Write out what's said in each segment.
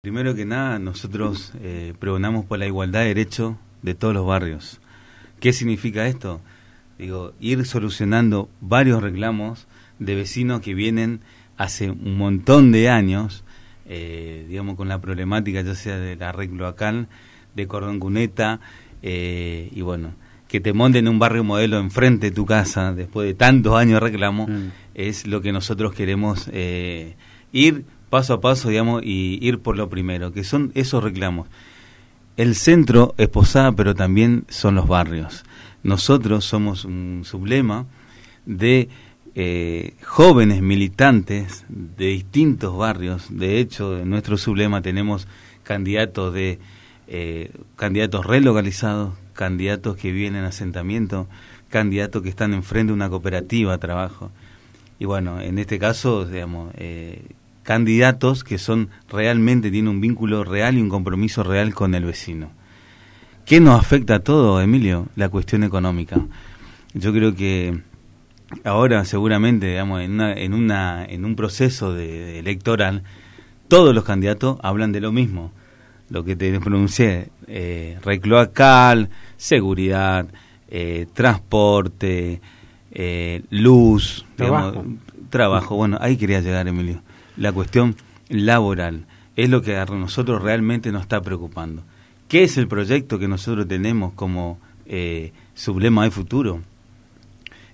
Primero que nada, nosotros eh, pregonamos por la igualdad de derechos de todos los barrios. ¿Qué significa esto? Digo, ir solucionando varios reclamos de vecinos que vienen hace un montón de años, eh, digamos, con la problemática ya sea de la red de cordón cuneta, eh, y bueno, que te monten un barrio modelo enfrente de tu casa después de tantos años de reclamo, mm. es lo que nosotros queremos ir paso a paso, digamos, y ir por lo primero, que son esos reclamos. El centro es Posada, pero también son los barrios. Nosotros somos un sublema de eh, jóvenes militantes de distintos barrios. De hecho, en nuestro sublema tenemos candidatos de eh, candidatos relocalizados, candidatos que vienen a asentamiento, candidatos que están enfrente de una cooperativa de trabajo. Y bueno, en este caso, digamos, eh, candidatos que son realmente, tienen un vínculo real y un compromiso real con el vecino. ¿Qué nos afecta a todo, Emilio? La cuestión económica. Yo creo que ahora seguramente, digamos, en, una, en, un proceso de, electoral, todos los candidatos hablan de lo mismo. Lo que te pronuncié, eh, recloacal, seguridad, eh, transporte, eh, luz, trabajo. trabajo. Bueno, ahí quería llegar, Emilio la cuestión laboral. Es lo que a nosotros realmente nos está preocupando. ¿Qué es el proyecto que nosotros tenemos como eh, sublema de futuro?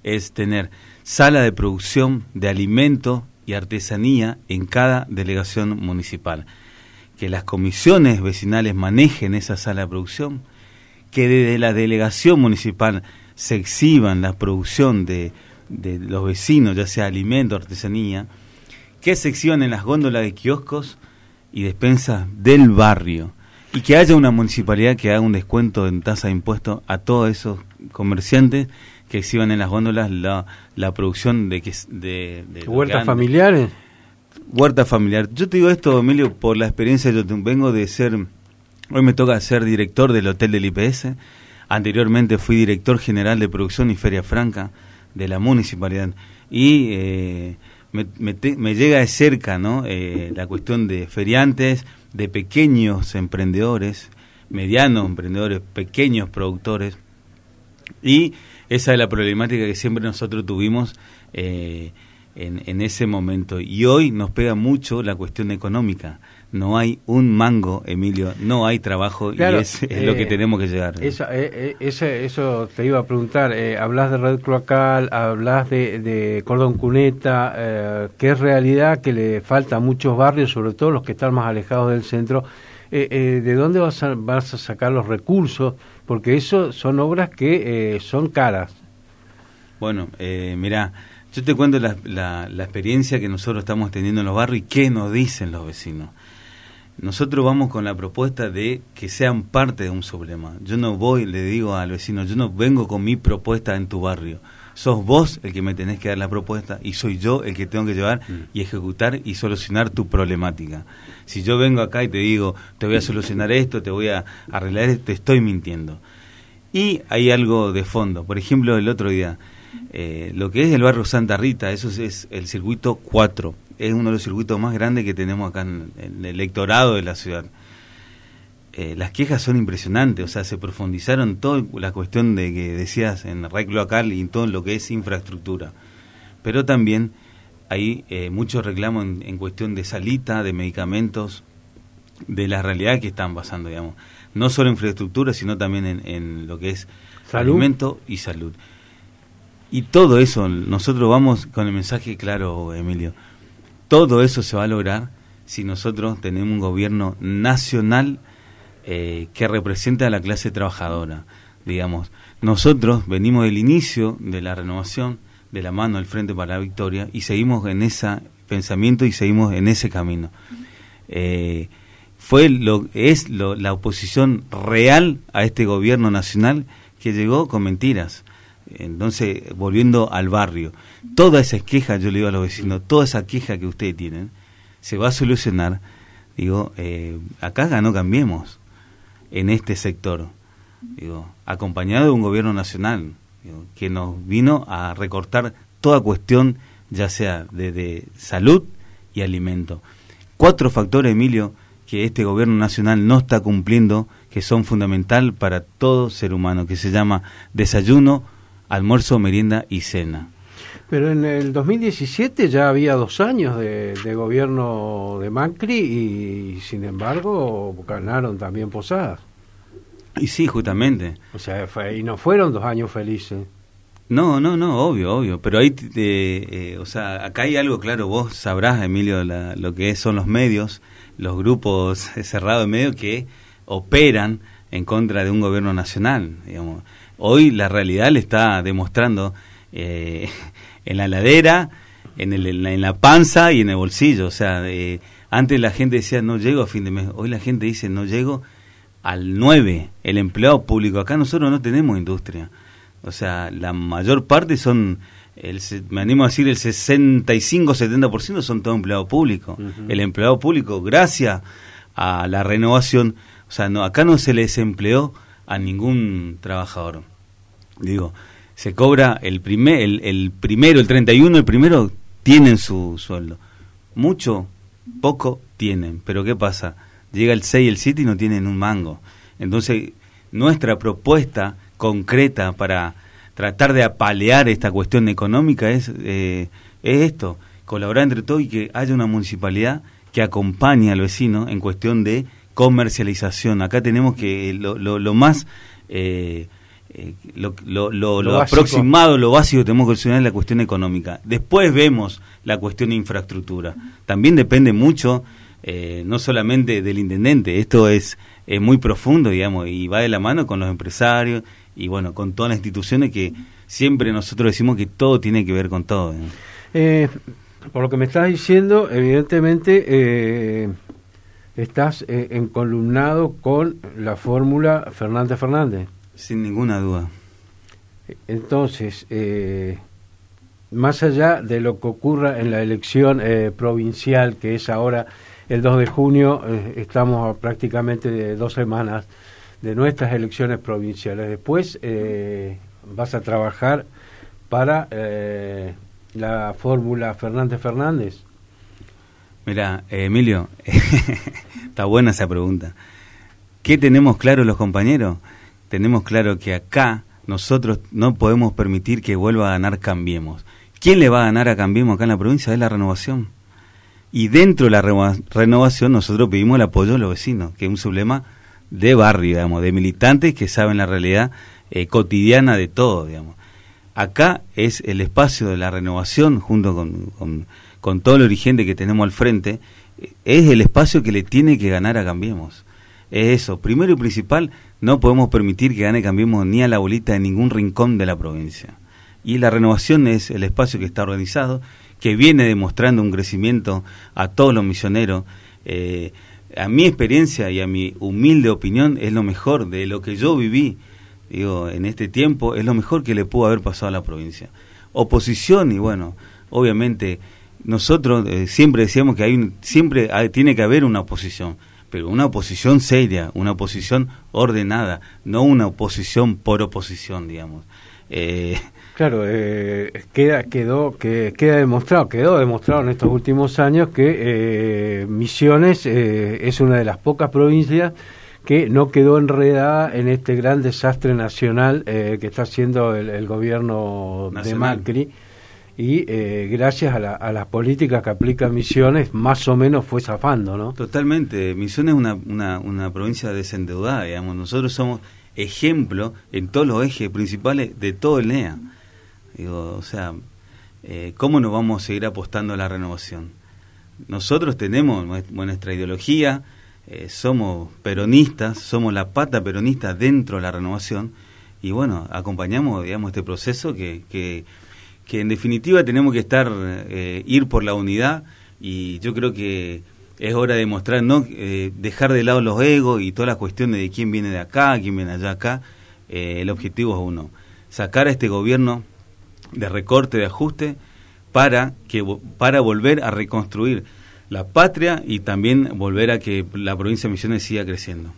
Es tener sala de producción de alimento y artesanía en cada delegación municipal. Que las comisiones vecinales manejen esa sala de producción. Que desde la delegación municipal se exhiban la producción de, de los vecinos, ya sea alimento, artesanía que se exhiban en las góndolas de kioscos y despensas del barrio. Y que haya una municipalidad que haga un descuento en tasa de impuestos a todos esos comerciantes que exhiban en las góndolas la, producción de, que, de, huertas familiares. Huerta familiar. Yo te digo esto, Emilio, por la experiencia yo vengo de ser, hoy me toca ser director del hotel del IPS, anteriormente fui director general de producción y Feria Franca de la municipalidad. Y eh, me, llega de cerca ¿no? Eh, la cuestión de feriantes, de pequeños emprendedores, medianos emprendedores, pequeños productores. Y esa es la problemática que siempre nosotros tuvimos eh, en, ese momento. Y hoy nos pega mucho la cuestión económica no hay un mango, Emilio, no hay trabajo y es, lo que eh, tenemos que llegar. Eh, eh, eso te iba a preguntar, hablas de red cloacal, hablas de, de cordón cuneta, que es realidad que le falta a muchos barrios, sobre todo los que están más alejados del centro, ¿de dónde vas a, vas a sacar los recursos? Porque eso son obras que son caras. Bueno, mira, yo te cuento la experiencia que nosotros estamos teniendo en los barrios y qué nos dicen los vecinos. Nosotros vamos con la propuesta de que sean parte de un problema. Yo no voy, le digo al vecino, yo no vengo con mi propuesta en tu barrio. Sos vos el que me tenés que dar la propuesta y soy yo el que tengo que llevar mm. y ejecutar y solucionar tu problemática. Si yo vengo acá y te digo, te voy a solucionar esto, te voy a arreglar esto, te estoy mintiendo. Y hay algo de fondo. Por ejemplo, el otro día, eh, lo que es el barrio Santa Rita, eso es, es el circuito 4 es uno de los circuitos más grandes que tenemos acá en, el electorado de la ciudad. Eh, las quejas son impresionantes, o sea, se profundizaron toda la cuestión de que decías en red local y en todo lo que es infraestructura. Pero también hay eh, muchos reclamos en, cuestión de salita, de medicamentos, de la realidad que están pasando, digamos. No solo infraestructura, sino también en, lo que es alimento y salud. Y todo eso, nosotros vamos con el mensaje claro, Emilio todo eso se va a lograr si nosotros tenemos un gobierno nacional eh, que represente a la clase trabajadora, digamos. Nosotros venimos del inicio de la renovación de la mano del Frente para la Victoria y seguimos en ese pensamiento y seguimos en ese camino. Eh, fue lo, es la oposición real a este gobierno nacional que llegó con mentiras. Entonces, volviendo al barrio, toda esa queja, yo le digo a los vecinos, toda esa queja que ustedes tienen, se va a solucionar. Digo, eh, acá no Cambiemos en este sector, digo, acompañado de un gobierno nacional que nos vino a recortar toda cuestión, ya sea de, salud y alimento. Cuatro factores, Emilio, que este gobierno nacional no está cumpliendo, que son fundamental para todo ser humano, que se llama desayuno, almuerzo, merienda y cena. Pero en el 2017 ya había dos años de, gobierno de Macri y, sin embargo ganaron también posadas. Y sí, justamente. O sea, y no fueron dos años felices. No, no, no, obvio, obvio. Pero ahí, eh, eh, o sea, acá hay algo claro. Vos sabrás, Emilio, lo que son los medios, los grupos cerrados de medios que operan en contra de un gobierno nacional. Digamos hoy la realidad le está demostrando eh, en la ladera, en, en, la, panza y en el bolsillo. O sea, antes la gente decía no llego a fin de mes, hoy la gente dice no llego al 9, el empleado público. Acá nosotros no tenemos industria. O sea, la mayor parte son, me animo a decir, el 65-70% son todo empleado público. El empleado público, gracias a la renovación, o sea, no, acá no se les empleó a ningún trabajador. Digo, se cobra el, primer, el, el primero, el 31, el primero tienen su sueldo. Mucho, poco tienen, pero ¿qué pasa? Llega el 6 el 7 y no tienen un mango. Entonces, nuestra propuesta concreta para tratar de apalear esta cuestión económica es, eh, es esto, colaborar entre todos y que haya una municipalidad que acompañe al vecino en cuestión de comercialización. Acá tenemos que lo, más... Eh, eh, lo, aproximado, lo básico que tenemos que solucionar es la cuestión económica. Después vemos la cuestión de infraestructura. También depende mucho, eh, no solamente del intendente, esto es, muy profundo, digamos, y va de la mano con los empresarios y bueno, con todas las instituciones que siempre nosotros decimos que todo tiene que ver con todo. por lo que me estás diciendo, evidentemente estás en eh, encolumnado con la fórmula Fernández Fernández. Sin ninguna duda. Entonces, eh, más allá de lo que ocurra en la elección eh, provincial, que es ahora el 2 de junio, estamos prácticamente de dos semanas de nuestras elecciones provinciales. Después vas a trabajar para la fórmula Fernández Fernández. Mira, Emilio, está buena esa pregunta. ¿Qué tenemos claro los compañeros? Tenemos claro que acá nosotros no podemos permitir que vuelva a ganar Cambiemos. ¿Quién le va a ganar a Cambiemos acá en la provincia? Es la renovación. Y dentro de la renovación nosotros pedimos el apoyo de los vecinos, que es un sublema de barrio, digamos, de militantes que saben la realidad eh, cotidiana de todo, digamos. Acá es el espacio de la renovación junto con, con con todo el origen que tenemos al frente, eh, es el espacio que le tiene que ganar a Cambiemos. Es eso. Primero y principal, no podemos permitir que gane Cambiemos ni a la bolita en ningún rincón de la provincia. Y la renovación es el espacio que está organizado, que viene demostrando un crecimiento a todos los misioneros. Eh, a mi experiencia y a mi humilde opinión es lo mejor de lo que yo viví digo, en este tiempo, es lo mejor que le pudo haber pasado a la provincia. Oposición y bueno, obviamente nosotros eh, siempre decíamos que hay siempre tiene que haber una oposición, pero una oposición seria, una oposición ordenada, no una oposición por oposición, digamos. Eh, Claro, eh, queda, quedó, que, queda demostrado, quedó demostrado en estos últimos años que eh, Misiones es una de las pocas provincias que no quedó enredada en este gran desastre nacional que está haciendo el, gobierno de Macri y eh, gracias a, las políticas que aplica Misiones, más o menos fue zafando, ¿no? Totalmente. Misiones es una, una, provincia desendeudada, digamos. Nosotros somos ejemplo en todos los ejes principales de todo el NEA. Digo, o sea, eh, ¿cómo nos vamos a seguir apostando a la renovación? Nosotros tenemos nuestra ideología, eh, somos peronistas, somos la pata peronista dentro de la renovación y bueno, acompañamos digamos este proceso que, que que en definitiva tenemos que estar, eh, ir por la unidad y yo creo que es hora de mostrar, no eh, dejar de lado los egos y todas las cuestiones de quién viene de acá, quién viene allá acá. Eh, el objetivo es uno, sacar a este gobierno de recorte, de ajuste, para, que, para volver a reconstruir la patria y también volver a que la provincia de Misiones siga creciendo.